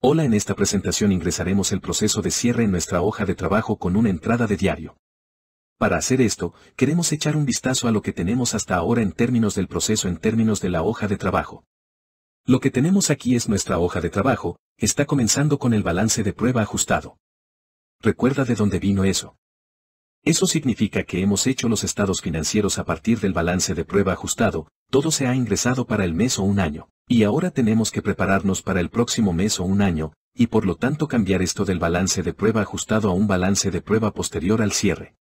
Hola en esta presentación ingresaremos el proceso de cierre en nuestra hoja de trabajo con una entrada de diario. Para hacer esto, queremos echar un vistazo a lo que tenemos hasta ahora en términos del proceso en términos de la hoja de trabajo. Lo que tenemos aquí es nuestra hoja de trabajo, está comenzando con el balance de prueba ajustado. Recuerda de dónde vino eso. Eso significa que hemos hecho los estados financieros a partir del balance de prueba ajustado, todo se ha ingresado para el mes o un año. Y ahora tenemos que prepararnos para el próximo mes o un año, y por lo tanto cambiar esto del balance de prueba ajustado a un balance de prueba posterior al cierre.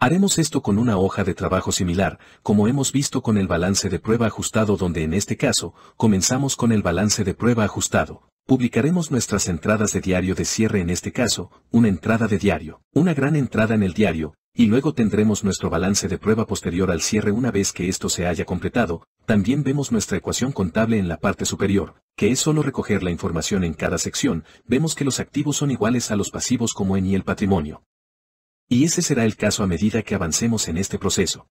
Haremos esto con una hoja de trabajo similar, como hemos visto con el balance de prueba ajustado donde en este caso, comenzamos con el balance de prueba ajustado. Publicaremos nuestras entradas de diario de cierre en este caso, una entrada de diario, una gran entrada en el diario, y luego tendremos nuestro balance de prueba posterior al cierre una vez que esto se haya completado, también vemos nuestra ecuación contable en la parte superior, que es solo recoger la información en cada sección, vemos que los activos son iguales a los pasivos como en y el patrimonio. Y ese será el caso a medida que avancemos en este proceso.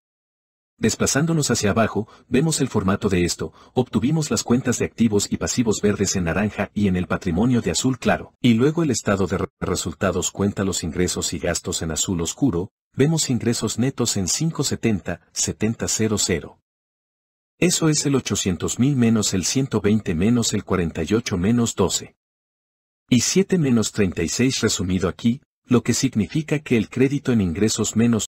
Desplazándonos hacia abajo, vemos el formato de esto, obtuvimos las cuentas de activos y pasivos verdes en naranja y en el patrimonio de azul claro, y luego el estado de resultados cuenta los ingresos y gastos en azul oscuro, vemos ingresos netos en 570, 700 eso es el 800.000 menos el 120 menos el 48 menos 12. Y 7 menos 36 resumido aquí, lo que significa que el crédito en ingresos menos